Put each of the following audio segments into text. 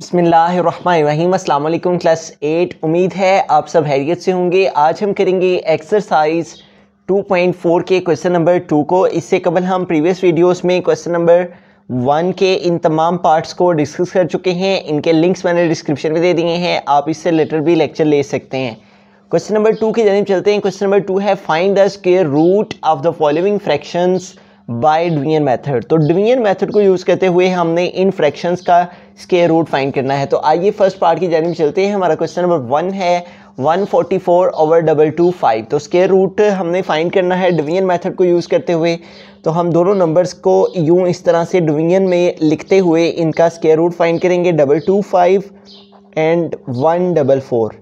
बसमीम अल्लाम class eight उम्मीद है आप सब हैरियत से होंगे आज हम करेंगे एक्सरसाइज 2.4 के क्वेश्चन नंबर टू को इससे कबल हम प्रीवियस वीडियोस में क्वेश्चन नंबर वन के इन तमाम पार्ट्स को डिस्कस कर चुके हैं इनके लिंक्स मैंने डिस्क्रिप्शन में दे दिए हैं आप इससे लेटर भी लेक्चर ले सकते हैं क्वेश्चन नंबर टू की जानब चलते हैं क्वेश्चन नंबर टू है find the square root of the following fractions by division method तो डिवीजन मेथड को यूज़ करते हुए हमने इन फ्रैक्शंस का स्केयर रूट फाइंड करना है तो आइए फर्स्ट पार्ट की जानी चलते हैं हमारा क्वेश्चन नंबर वन है 144 ओवर डबल टू फाइव तो स्केयर रूट हमने फाइंड करना है डिवीजन मेथड को यूज़ करते हुए तो हम दोनों नंबर्स को यूँ इस तरह से डिवीजन में लिखते हुए इनका स्केयर रूट फाइंड करेंगे double two five and one double four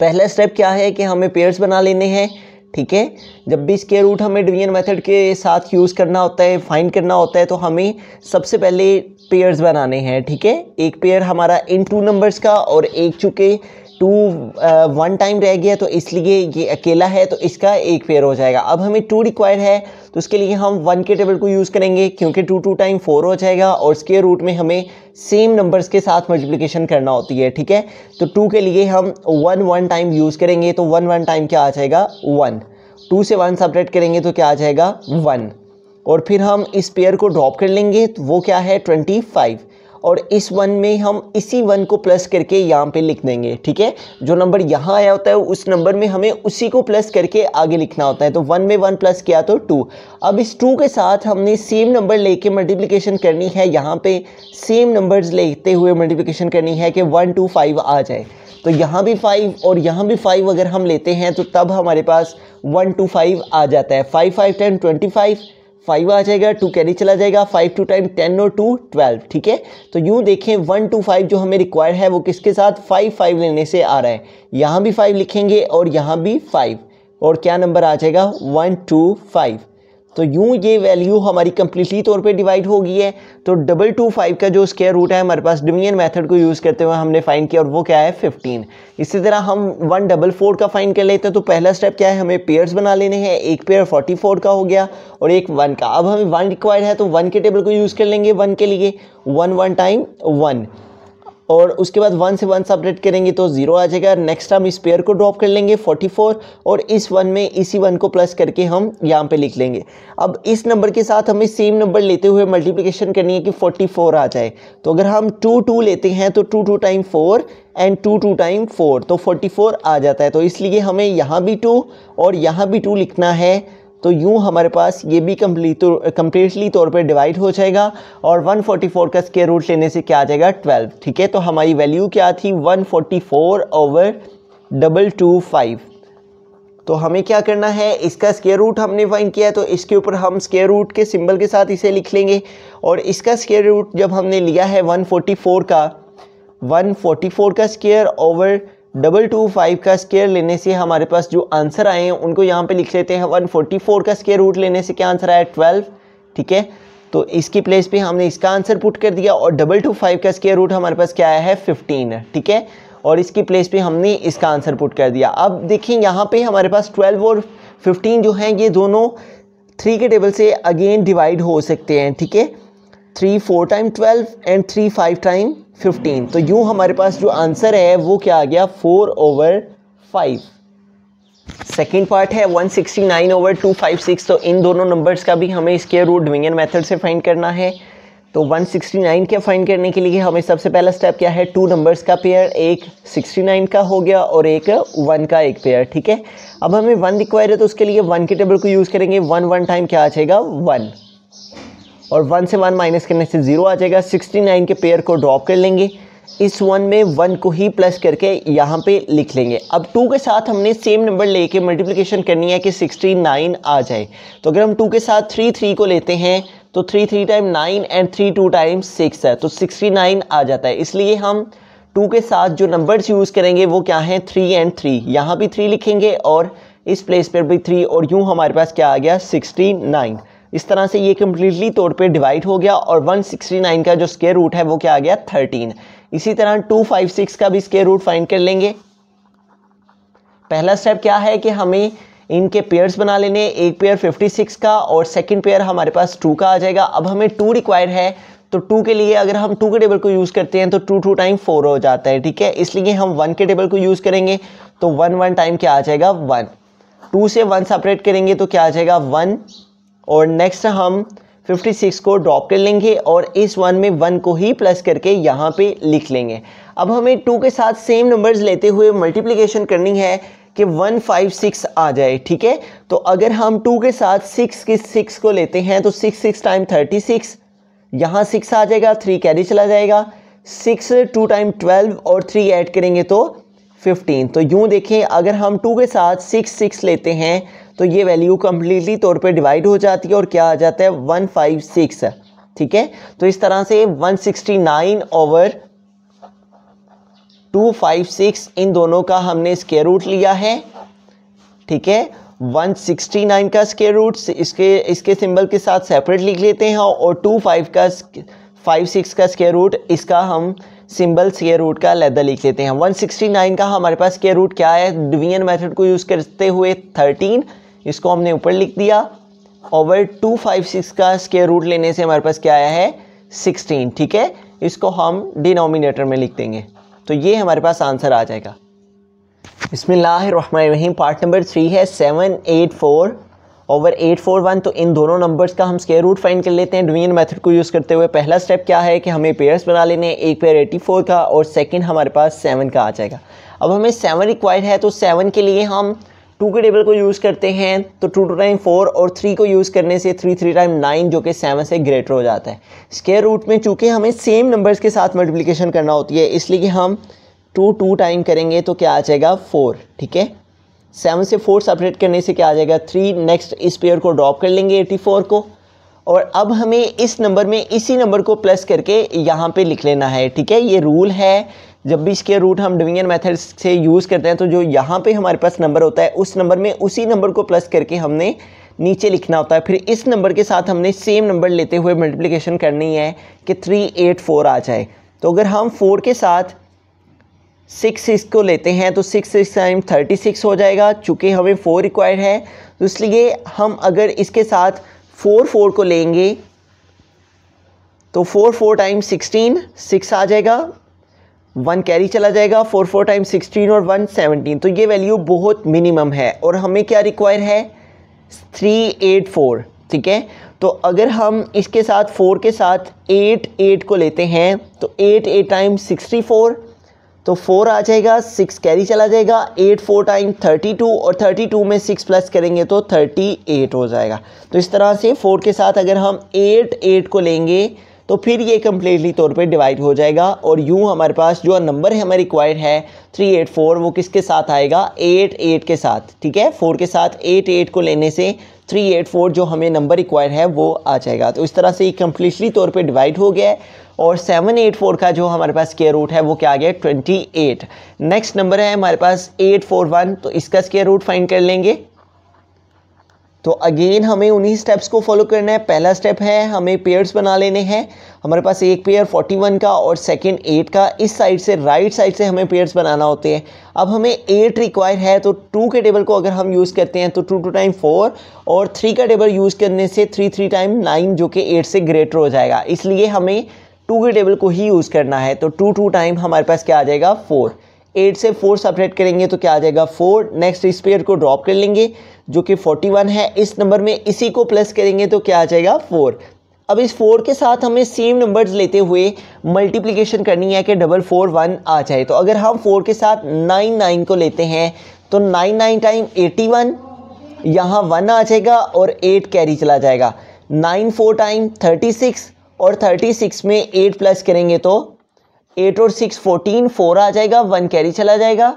पहला स्टेप क्या है कि हमें पेयर्स बना लेने हैं ठीक है जब भी स्केयर रूट हमें डिवीजन मेथड के साथ यूज़ करना होता है फाइंड करना होता है तो हमें सबसे पहले पेयर्स बनाने हैं ठीक है एक पेयर हमारा इन टू नंबर्स का और एक चूँकि टू वन टाइम रह गया तो इसलिए ये अकेला है तो इसका एक पेयर हो जाएगा अब हमें टू रिक्वायर है तो उसके लिए हम वन के टेबल को यूज़ करेंगे क्योंकि टू टू टाइम फोर हो जाएगा और स्केयर रूट में हमें सेम नंबर्स के साथ मल्टीप्लिकेशन करना होती है ठीक है तो टू के लिए हम वन वन टाइम यूज़ करेंगे तो वन वन टाइम क्या आ जाएगा वन टू से वन सपरेट करेंगे तो क्या आ जाएगा वन और फिर हम इस पेयर को ड्रॉप कर लेंगे तो वो क्या है ट्वेंटी फाइव और इस वन में हम इसी वन को प्लस करके यहाँ पे लिख देंगे ठीक है जो नंबर यहाँ आया होता है उस नंबर में हमें उसी को प्लस करके आगे लिखना होता है तो वन में वन प्लस किया तो टू अब इस टू के साथ हमने सेम नंबर लेके मल्टीप्लिकेशन करनी है यहाँ पे सेम नंबर्स लेते हुए मल्टीप्लिकेशन करनी है कि वन टू फाइव आ जाए तो यहाँ भी फाइव और यहाँ भी फाइव अगर हम लेते हैं तो तब हमारे पास वन टू फाइव आ जाता है five five ten twenty five five आ जाएगा टू कैरी चला जाएगा फाइव टू टाइम टेन और टू ट्वेल्व ठीक है तो यूँ देखें वन टू फाइव जो हमें रिक्वायर है वो किसके साथ फाइव फाइव लेने से आ रहा है यहाँ भी फाइव लिखेंगे और यहाँ भी फाइव और क्या नंबर आ जाएगा वन टू फाइव तो यूँ ये वैल्यू हमारी कम्प्लीटली तौर पे डिवाइड हो गई है तो डबल टू फाइव का जो स्केयर रूट है हमारे पास डिवीजन मेथड को यूज़ करते हुए हमने फाइन किया और वो क्या है फिफ्टीन इसी तरह हम वन डबल फोर का फाइन कर लेते हैं तो पहला स्टेप क्या है हमें पेयर्स बना लेने हैं एक पेयर फोर्टी फोर का हो गया और एक वन का अब हमें वन रिक्वायर्ड है तो वन के टेबल को यूज़ कर लेंगे वन के लिए वन वन टाइम वन और उसके बाद वन से वन सपरेट करेंगे तो जीरो आ जाएगा नेक्स्ट हम इस पेयर को ड्रॉप कर लेंगे 44 और इस वन में इसी वन को प्लस करके हम यहाँ पे लिख लेंगे अब इस नंबर के साथ हमें सेम नंबर लेते हुए मल्टीप्लिकेशन करनी है कि 44 आ जाए तो अगर हम टू टू लेते हैं तो two two time four and two two time four तो 44 आ जाता है तो इसलिए हमें यहाँ भी टू और यहाँ भी टू लिखना है तो यूँ हमारे पास ये भी कम्प्लीट कम्प्लीटली तो, तौर पर डिवाइड हो जाएगा और 144 का स्केयर रूट लेने से क्या आ जाएगा 12 ठीक है तो हमारी वैल्यू क्या थी 144 ओवर डबल टू फाइव तो हमें क्या करना है इसका स्केयर रूट हमने फाइंड किया तो इसके ऊपर हम स्केयर रूट के सिंबल के साथ इसे लिख लेंगे और इसका स्केयर रूट जब हमने लिया है 144 का 144 का square over double two five का स्केयर लेने से हमारे पास जो आंसर आए हैं उनको यहाँ पे लिख लेते हैं वन फोर्टी फोर का स्केयर रूट लेने से क्या आंसर आया ट्वेल्व ठीक है तो इसकी प्लेस पे हमने इसका आंसर पुट कर दिया और डबल टू फाइव का स्केयर रूट हमारे पास क्या आया है फिफ्टीन ठीक है और इसकी प्लेस पे हमने इसका आंसर पुट कर दिया अब देखिए यहाँ पर हमारे पास ट्वेल्व और फिफ्टीन जो हैं ये दोनों थ्री के टेबल से अगेन डिवाइड हो सकते हैं ठीक है three four time twelve and three five time fifteen तो यूँ हमारे पास जो आंसर है वो क्या आ गया four over five second part है 169 ओवर 256 तो इन दोनों नंबर्स का भी हमें स्केयर रूट विंगन मेथड से फाइंड करना है तो 169 के फाइंड करने के लिए हमें सबसे पहला स्टेप क्या है टू नंबर्स का पेयर एक 69 का हो गया और एक वन का एक पेयर ठीक है अब हमें वन रिक्वायर है तो उसके लिए वन के टेबल को यूज़ करेंगे वन वन टाइम क्या आ जाएगा वन और वन से वन माइनस करने से ज़ीरो आ जाएगा सिक्सटी नाइन के पेयर को ड्रॉप कर लेंगे इस वन में वन को ही प्लस करके यहाँ पे लिख लेंगे अब टू के साथ हमने सेम नंबर लेके मल्टीप्लिकेशन करनी है कि सिक्सटी नाइन आ जाए तो अगर हम टू के साथ थ्री थ्री को लेते हैं तो three three time nine and three two time six है तो सिक्सटी नाइन आ जाता है इसलिए हम टू के साथ जो नंबर्स यूज़ करेंगे वो क्या हैं थ्री एंड थ्री यहाँ भी थ्री लिखेंगे और इस प्लेस पर भी थ्री और यूँ हमारे पास क्या आ गया सिक्सटी नाइन इस तरह से ये कम्प्लीटली तौर पे डिवाइड हो गया और 169 का जो स्केयर रूट है वो क्या आ गया 13 इसी तरह 256 का भी स्केयर रूट फाइंड कर लेंगे पहला स्टेप क्या है कि हमें इनके पेयर्स बना लेने एक पेयर 56 का और सेकंड पेयर हमारे पास टू का आ जाएगा अब हमें टू रिक्वायर है तो टू के लिए अगर हम टू के टेबल को यूज़ करते हैं तो टू टू टाइम फोर हो जाता है ठीक है इसलिए हम वन के टेबल को यूज़ करेंगे तो वन वन टाइम क्या आ जाएगा वन टू से वन सेपरेट करेंगे तो क्या आ जाएगा वन और नेक्स्ट हम 56 को ड्रॉप कर लेंगे और इस वन में वन को ही प्लस करके यहाँ पे लिख लेंगे अब हमें टू के साथ सेम नंबर्स लेते हुए मल्टीप्लिकेशन करनी है कि वन फाइव सिक्स आ जाए ठीक है तो अगर हम टू के साथ सिक्स के सिक्स को लेते हैं तो six six time thirty six यहाँ सिक्स आ जाएगा थ्री कैरी चला जाएगा सिक्स टू टाइम ट्वेल्व और थ्री ऐड करेंगे तो फिफ्टीन तो यूँ देखें अगर हम टू के साथ सिक्स सिक्स लेते हैं तो ये वैल्यू कम्प्लीटली तौर पे डिवाइड हो जाती है और क्या आ जाता है वन फाइव सिक्स ठीक है तो इस तरह से one sixty nine over two five six इन दोनों का हमने स्केयर रूट लिया है ठीक है 169 का स्केयर रूट इसके इसके सिंबल के साथ सेपरेट लिख लेते हैं और 25 का 56 का स्केयर रूट इसका हम सिंबल स्केयर रूट का लेदर लिख लेते हैं 169 का हमारे पास स्केयर रूट क्या है डिवीजन मेथड को यूज़ करते हुए 13 इसको हमने ऊपर लिख दिया ओवर टू फाइव सिक्स का स्केयर रूट लेने से हमारे पास क्या आया है सिक्सटीन ठीक है इसको हम डिनोमिनेटर में लिख देंगे तो ये हमारे पास आंसर आ जाएगा इसमें बसमीम पार्ट नंबर थ्री है seven eight four over eight four one तो इन दोनों नंबर्स का हम स्केयर रूट फाइंड कर लेते हैं डिवीजन मेथड को यूज़ करते हुए पहला स्टेप क्या है कि हमें पेयर्स बना लेने हैं एक पेयर एटी फोर का और सेकंड हमारे पास सेवन का आ जाएगा अब हमें सेवन रिक्वायर्ड है तो सेवन के लिए हम टू के टेबल को यूज़ करते हैं तो टू टू टाइम फोर और थ्री को यूज़ करने से थ्री थ्री टाइम नाइन जो कि सेवन से ग्रेटर हो जाता है स्केयर रूट में चूँकि हमें सेम नंबर्स के साथ मल्टीप्लिकेशन करना होती है इसलिए कि हम टू टू टाइम करेंगे तो क्या आ जाएगा फोर ठीक है सेवन से फोर सेपरेट करने से क्या आ जाएगा थ्री नेक्स्ट इस पेयर को ड्रॉप कर लेंगे एटी फोर को और अब हमें इस नंबर में इसी नंबर को प्लस करके यहाँ पे लिख लेना है ठीक है ये रूल है जब भी इसके रूट हम डिवीजन मेथड से यूज़ करते हैं तो जो यहाँ पे हमारे पास नंबर होता है उस नंबर में उसी नंबर को प्लस करके हमने नीचे लिखना होता है फिर इस नंबर के साथ हमने सेम नंबर लेते हुए मल्टीप्लिकेशन करनी है कि थ्री एट फोर आ जाए तो अगर हम फोर के साथ सिक्स सिक्स को लेते हैं तो six six time thirty six हो जाएगा चूँकि हमें फ़ोर रिक्वायर्ड है तो इसलिए हम अगर इसके साथ फोर फोर को लेंगे तो four four time sixteen six आ जाएगा वन कैरी चला जाएगा फोर फोर टाइम सिक्सटीन और वन सेवनटीन तो ये वैल्यू बहुत मिनिमम है और हमें क्या रिक्वायर है थ्री एट फोर ठीक है तो अगर हम इसके साथ फोर के साथ एट एट को लेते हैं तो eight eight time sixty four तो फोर आ जाएगा सिक्स कैरी चला जाएगा eight four time thirty two और थर्टी टू में सिक्स प्लस करेंगे तो थर्टी एट हो जाएगा तो इस तरह से फोर के साथ अगर हम एट एट को लेंगे तो फिर ये कम्प्लीटली तौर पर डिवाइड हो जाएगा और यूँ हमारे पास जो नंबर है हमें रिक्वायर्ड है थ्री एट फोर वो किसके साथ आएगा एट एट के साथ ठीक है फोर के साथ एट एट को लेने से थ्री एट फोर जो हमें नंबर रिक्वायर है वो आ जाएगा तो इस तरह से ये कम्प्लीटली तौर पे डिवाइड हो गया है और सेवन एट फोर का जो हमारे पास स्केयर रूट है वो क्या आ गया ट्वेंटी एट नेक्स्ट नंबर है हमारे पास एट फोर वन तो इसका स्केयर रूट फाइंड कर लेंगे तो अगेन हमें उन्हीं स्टेप्स को फॉलो करना है पहला स्टेप है हमें पेयर्स बना लेने हैं हमारे पास एक पेयर 41 का और सेकंड 8 का इस साइड से राइट साइड से हमें पेयर्स बनाना होते हैं अब हमें 8 रिक्वायर है तो 2 के टेबल को अगर हम यूज़ करते हैं तो 2 टू टाइम 4 और 3 का टेबल यूज़ करने से 3 3 टाइम 9 जो कि 8 से ग्रेटर हो जाएगा इसलिए हमें टू के टेबल को ही यूज़ करना है तो टू टू टाइम हमारे पास क्या आ जाएगा फोर एट से फोर सेपरेट करेंगे तो क्या आ जाएगा फोर नेक्स्ट इस पेयर को ड्रॉप कर लेंगे जो कि फोर्टी वन है इस नंबर में इसी को प्लस करेंगे तो क्या आ जाएगा फोर अब इस फोर के साथ हमें सेम नंबर्स लेते हुए मल्टीप्लिकेशन करनी है कि डबल फोर वन आ जाए तो अगर हम फोर के साथ नाइन नाइन को लेते हैं तो nine nine time eighty one यहाँ वन आ जाएगा और एट कैरी चला जाएगा nine four time thirty six और थर्टी सिक्स में एट प्लस करेंगे तो एट और सिक्स फोर्टीन फोर आ जाएगा वन कैरी चला जाएगा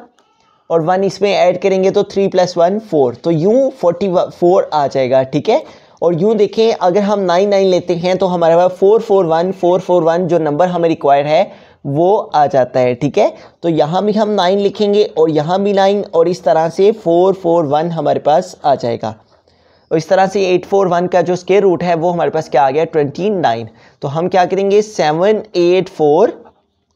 और वन इसमें ऐड करेंगे तो थ्री प्लस वन फोर तो यूँ फोर्टी फोर आ जाएगा ठीक है और यूँ देखें अगर हम नाइन नाइन लेते हैं तो हमारे पास four four one four four one जो नंबर हमें रिक्वायर्ड है वो आ जाता है ठीक है तो यहाँ भी हम नाइन लिखेंगे और यहाँ भी नाइन और इस तरह से फोर फोर वन हमारे पास आ जाएगा और इस तरह से एट फोर वन का जो स्केयर रूट है वो हमारे पास क्या आ गया ट्वेंटी नाइन तो हम क्या करेंगे seven eight four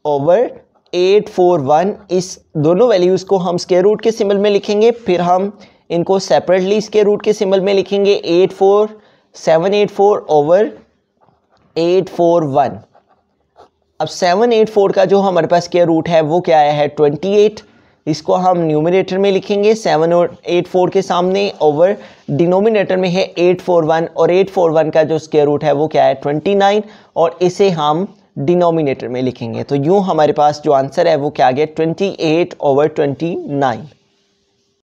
over eight four one इस दोनों वैल्यूज़ को हम स्केयर रूट के सिंबल में लिखेंगे फिर हम इनको सेपरेटली स्केयर रूट के सिंबल में लिखेंगे eight four seven eight four over eight four one अब सेवन एट फोर का जो हमारे पास स्केयर रूट है वो क्या आया है ट्वेंटी एट इसको हम न्यूमिनेटर में लिखेंगे सेवन और एट फोर के सामने ओवर डिनोमिनेटर में है एट फोर वन और एट फोर वन का जो स्केयर रूट है वो क्या है ट्वेंटी नाइन और इसे हम डिनोमिनेटर में लिखेंगे तो यूँ हमारे पास जो आंसर है वो क्या आ गया twenty eight over twenty nine